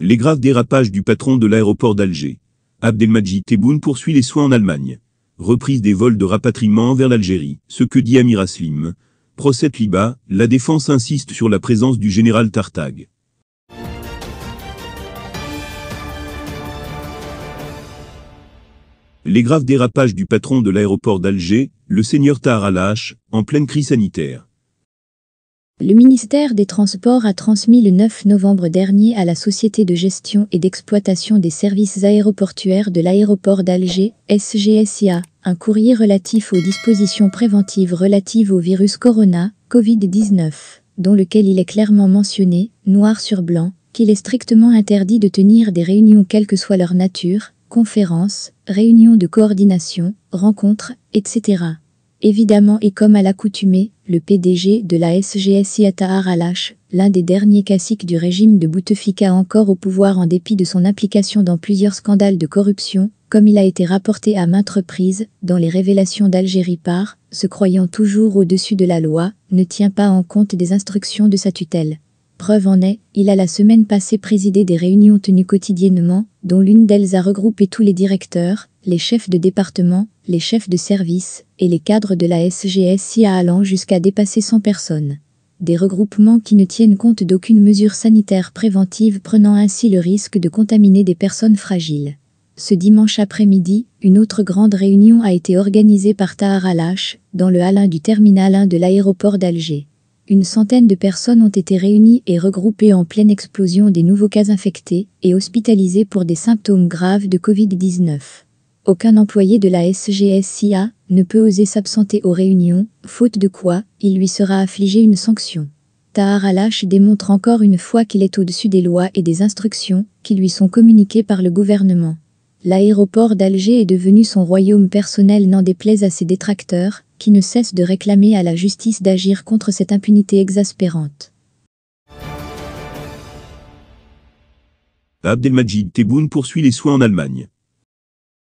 Les graves dérapages du patron de l'aéroport d'Alger. Abdelmajid Tebboune poursuit les soins en Allemagne. Reprise des vols de rapatriement vers l'Algérie, ce que dit Amir Aslim. Procès Liba, la défense insiste sur la présence du général Tartag. Les graves dérapages du patron de l'aéroport d'Alger, le seigneur Tahar en pleine crise sanitaire. Le ministère des Transports a transmis le 9 novembre dernier à la Société de gestion et d'exploitation des services aéroportuaires de l'aéroport d'Alger, SGSIA, un courrier relatif aux dispositions préventives relatives au virus Corona, Covid-19, dans lequel il est clairement mentionné, noir sur blanc, qu'il est strictement interdit de tenir des réunions quelle que soit leur nature, conférences, réunions de coordination, rencontres, etc. Évidemment et comme à l'accoutumée, le PDG de la SGSI Tahar Alash, l'un des derniers caciques du régime de Bouteflika encore au pouvoir en dépit de son implication dans plusieurs scandales de corruption, comme il a été rapporté à maintes reprises dans les révélations d'Algérie par, se croyant toujours au-dessus de la loi, ne tient pas en compte des instructions de sa tutelle. Preuve en est, il a la semaine passée présidé des réunions tenues quotidiennement, dont l'une d'elles a regroupé tous les directeurs, les chefs de département, les chefs de service et les cadres de la SGSIA allant jusqu'à dépasser 100 personnes. Des regroupements qui ne tiennent compte d'aucune mesure sanitaire préventive prenant ainsi le risque de contaminer des personnes fragiles. Ce dimanche après-midi, une autre grande réunion a été organisée par Tahar Alash, dans le halin du terminal 1 de l'aéroport d'Alger. Une centaine de personnes ont été réunies et regroupées en pleine explosion des nouveaux cas infectés et hospitalisés pour des symptômes graves de Covid-19. Aucun employé de la SGSIA ne peut oser s'absenter aux réunions, faute de quoi il lui sera affligé une sanction. Tahar Alash démontre encore une fois qu'il est au-dessus des lois et des instructions qui lui sont communiquées par le gouvernement. L'aéroport d'Alger est devenu son royaume personnel n'en déplaise à ses détracteurs, qui ne cessent de réclamer à la justice d'agir contre cette impunité exaspérante. Abdelmajid Tebboune poursuit les soins en Allemagne.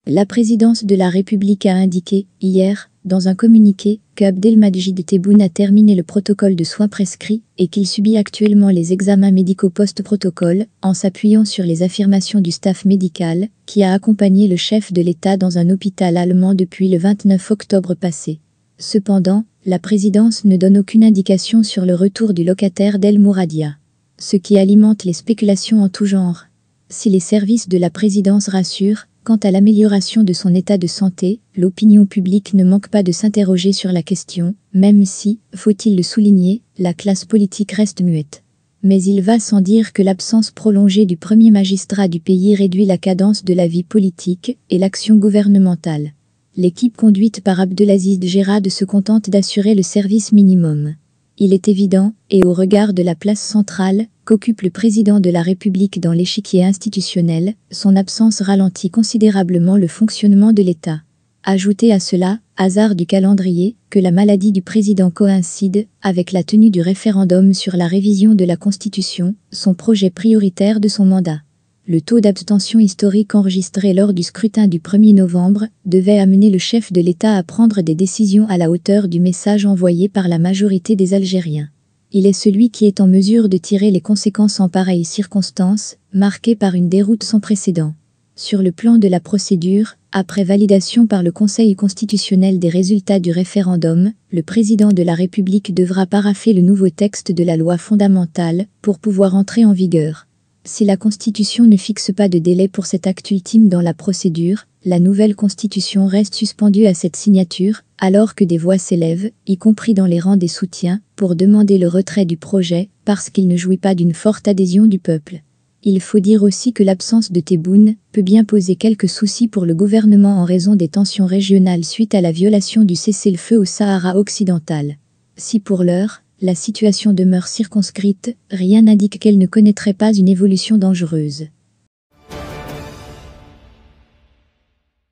La présidence de la République a indiqué, hier, dans un communiqué, qu'Abdelmajid Tebboune a terminé le protocole de soins prescrits et qu'il subit actuellement les examens médicaux post-protocole en s'appuyant sur les affirmations du staff médical qui a accompagné le chef de l'État dans un hôpital allemand depuis le 29 octobre passé. Cependant, la présidence ne donne aucune indication sur le retour du locataire d'El Mouradia, ce qui alimente les spéculations en tout genre. Si les services de la présidence rassurent, Quant à l'amélioration de son état de santé, l'opinion publique ne manque pas de s'interroger sur la question, même si, faut-il le souligner, la classe politique reste muette. Mais il va sans dire que l'absence prolongée du premier magistrat du pays réduit la cadence de la vie politique et l'action gouvernementale. L'équipe conduite par Abdelaziz Gérard se contente d'assurer le service minimum il est évident, et au regard de la place centrale qu'occupe le président de la République dans l'échiquier institutionnel, son absence ralentit considérablement le fonctionnement de l'État. Ajoutez à cela, hasard du calendrier, que la maladie du président coïncide avec la tenue du référendum sur la révision de la Constitution, son projet prioritaire de son mandat. Le taux d'abstention historique enregistré lors du scrutin du 1er novembre devait amener le chef de l'État à prendre des décisions à la hauteur du message envoyé par la majorité des Algériens. Il est celui qui est en mesure de tirer les conséquences en pareilles circonstances, marquées par une déroute sans précédent. Sur le plan de la procédure, après validation par le Conseil constitutionnel des résultats du référendum, le président de la République devra paraffer le nouveau texte de la loi fondamentale pour pouvoir entrer en vigueur. Si la Constitution ne fixe pas de délai pour cet acte ultime dans la procédure, la nouvelle Constitution reste suspendue à cette signature, alors que des voix s'élèvent, y compris dans les rangs des soutiens, pour demander le retrait du projet, parce qu'il ne jouit pas d'une forte adhésion du peuple. Il faut dire aussi que l'absence de Tebboune peut bien poser quelques soucis pour le gouvernement en raison des tensions régionales suite à la violation du cessez-le-feu au Sahara occidental. Si pour l'heure, la situation demeure circonscrite, rien n'indique qu'elle ne connaîtrait pas une évolution dangereuse.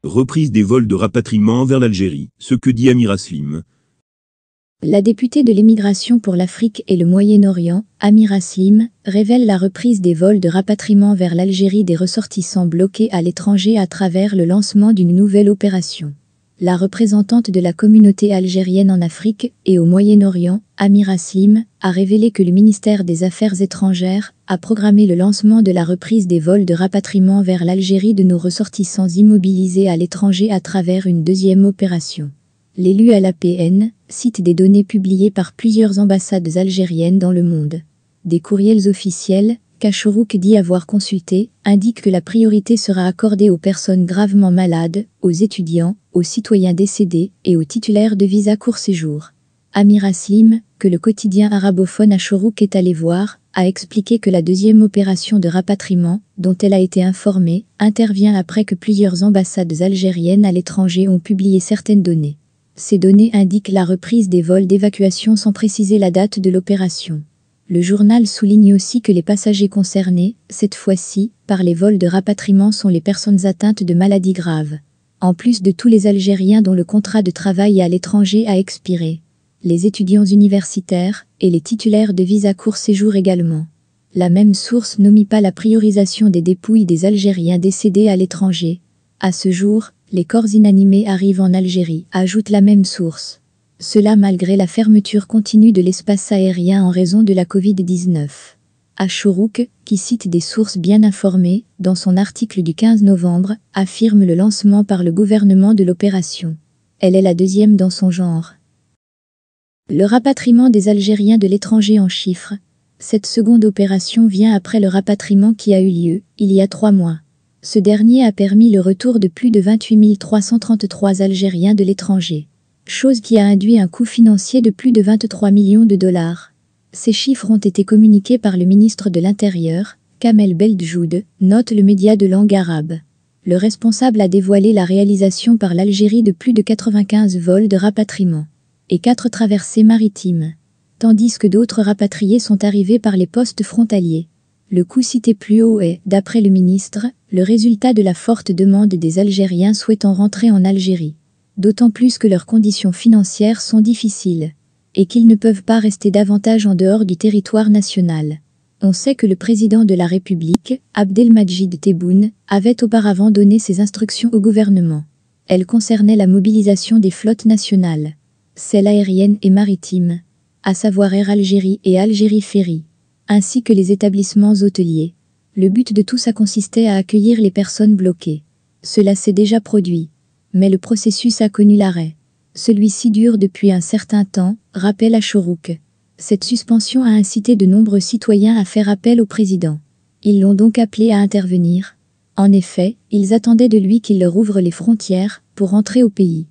Reprise des vols de rapatriement vers l'Algérie, ce que dit Amira Slim. La députée de l'émigration pour l'Afrique et le Moyen-Orient, Amira Slim, révèle la reprise des vols de rapatriement vers l'Algérie des ressortissants bloqués à l'étranger à travers le lancement d'une nouvelle opération la représentante de la communauté algérienne en Afrique et au Moyen-Orient, Amira Slim, a révélé que le ministère des Affaires étrangères a programmé le lancement de la reprise des vols de rapatriement vers l'Algérie de nos ressortissants immobilisés à l'étranger à travers une deuxième opération. L'élu à l'APN cite des données publiées par plusieurs ambassades algériennes dans le monde. Des courriels officiels Kachourouk dit avoir consulté, indiquent que la priorité sera accordée aux personnes gravement malades, aux étudiants, aux citoyens décédés et aux titulaires de visa court séjour. Amira Slim, que le quotidien arabophone Achorouk est allé voir, a expliqué que la deuxième opération de rapatriement, dont elle a été informée, intervient après que plusieurs ambassades algériennes à l'étranger ont publié certaines données. Ces données indiquent la reprise des vols d'évacuation sans préciser la date de l'opération. Le journal souligne aussi que les passagers concernés, cette fois-ci, par les vols de rapatriement sont les personnes atteintes de maladies graves en plus de tous les Algériens dont le contrat de travail à l'étranger a expiré. Les étudiants universitaires et les titulaires de visa court séjour également. La même source n'omit pas la priorisation des dépouilles des Algériens décédés à l'étranger. À ce jour, les corps inanimés arrivent en Algérie, ajoute la même source. Cela malgré la fermeture continue de l'espace aérien en raison de la Covid-19. Ashourouk, qui cite des sources bien informées, dans son article du 15 novembre, affirme le lancement par le gouvernement de l'opération. Elle est la deuxième dans son genre. Le rapatriement des Algériens de l'étranger en chiffres. Cette seconde opération vient après le rapatriement qui a eu lieu, il y a trois mois. Ce dernier a permis le retour de plus de 28 333 Algériens de l'étranger. Chose qui a induit un coût financier de plus de 23 millions de dollars. Ces chiffres ont été communiqués par le ministre de l'Intérieur, Kamel Beldjoud, note le média de langue arabe. Le responsable a dévoilé la réalisation par l'Algérie de plus de 95 vols de rapatriement et 4 traversées maritimes, tandis que d'autres rapatriés sont arrivés par les postes frontaliers. Le coût cité plus haut est, d'après le ministre, le résultat de la forte demande des Algériens souhaitant rentrer en Algérie, d'autant plus que leurs conditions financières sont difficiles et qu'ils ne peuvent pas rester davantage en dehors du territoire national. On sait que le président de la République, Abdelmajid Tebboune, avait auparavant donné ses instructions au gouvernement. Elles concernaient la mobilisation des flottes nationales, celles aériennes et maritimes, à savoir Air Algérie et Algérie Ferry, ainsi que les établissements hôteliers. Le but de tout ça consistait à accueillir les personnes bloquées. Cela s'est déjà produit, mais le processus a connu l'arrêt. Celui-ci dure depuis un certain temps, rappelle à Cette suspension a incité de nombreux citoyens à faire appel au président. Ils l'ont donc appelé à intervenir. En effet, ils attendaient de lui qu'il leur ouvre les frontières pour entrer au pays.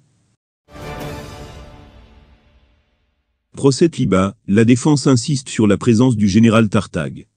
Procès Liba, la défense insiste sur la présence du général Tartag.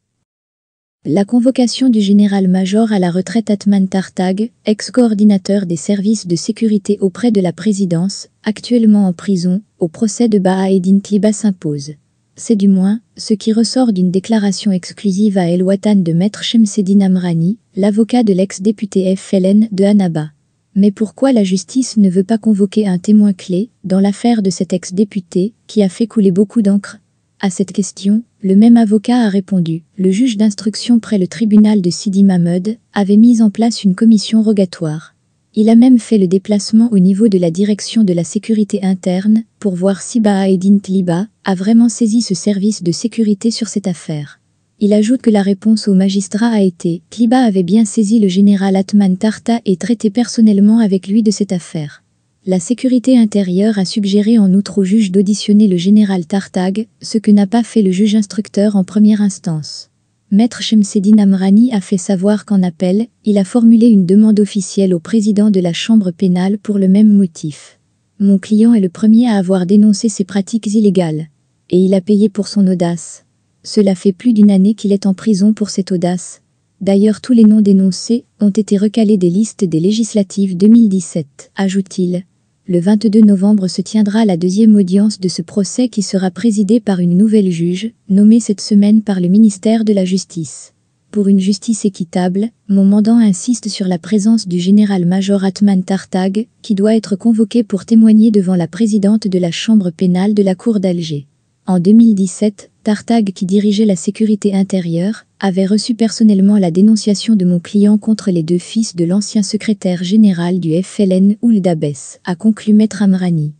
La convocation du général-major à la retraite Atman Tartag, ex-coordinateur des services de sécurité auprès de la présidence, actuellement en prison, au procès de Baha Eddin Tliba s'impose. C'est du moins ce qui ressort d'une déclaration exclusive à El Watan de Maître Shemseddin Amrani, l'avocat de l'ex-député FLN de Hanaba. Mais pourquoi la justice ne veut pas convoquer un témoin clé dans l'affaire de cet ex-député qui a fait couler beaucoup d'encre à cette question, le même avocat a répondu « Le juge d'instruction près le tribunal de Sidi Mahmoud avait mis en place une commission rogatoire. Il a même fait le déplacement au niveau de la direction de la sécurité interne pour voir si Bahaeddin Tliba a vraiment saisi ce service de sécurité sur cette affaire. » Il ajoute que la réponse au magistrat a été « Tliba avait bien saisi le général Atman Tarta et traité personnellement avec lui de cette affaire. » La sécurité intérieure a suggéré en outre au juge d'auditionner le général Tartag, ce que n'a pas fait le juge instructeur en première instance. Maître Shemseddin Amrani a fait savoir qu'en appel, il a formulé une demande officielle au président de la chambre pénale pour le même motif. Mon client est le premier à avoir dénoncé ces pratiques illégales. Et il a payé pour son audace. Cela fait plus d'une année qu'il est en prison pour cette audace. D'ailleurs tous les noms dénoncés ont été recalés des listes des législatives 2017, ajoute-t-il le 22 novembre se tiendra la deuxième audience de ce procès qui sera présidé par une nouvelle juge, nommée cette semaine par le ministère de la Justice. Pour une justice équitable, mon mandant insiste sur la présence du général-major Atman Tartag, qui doit être convoqué pour témoigner devant la présidente de la Chambre pénale de la Cour d'Alger. En 2017, Tartag, qui dirigeait la sécurité intérieure, avait reçu personnellement la dénonciation de mon client contre les deux fils de l'ancien secrétaire général du FLN Ould Dabès, a conclu Maître Amrani.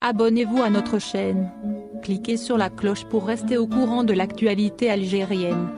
Abonnez-vous à notre chaîne. Cliquez sur la cloche pour rester au courant de l'actualité algérienne.